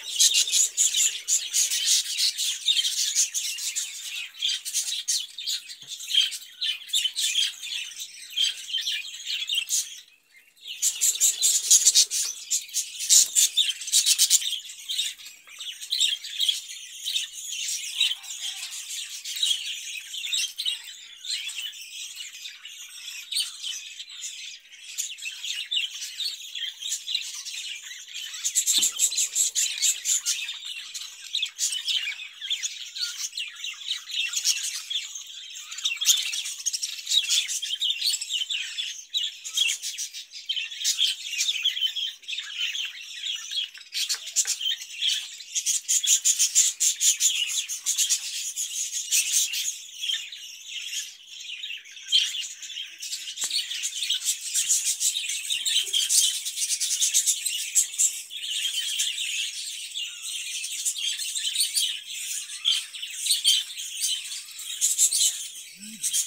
よしよしよし。Thank you.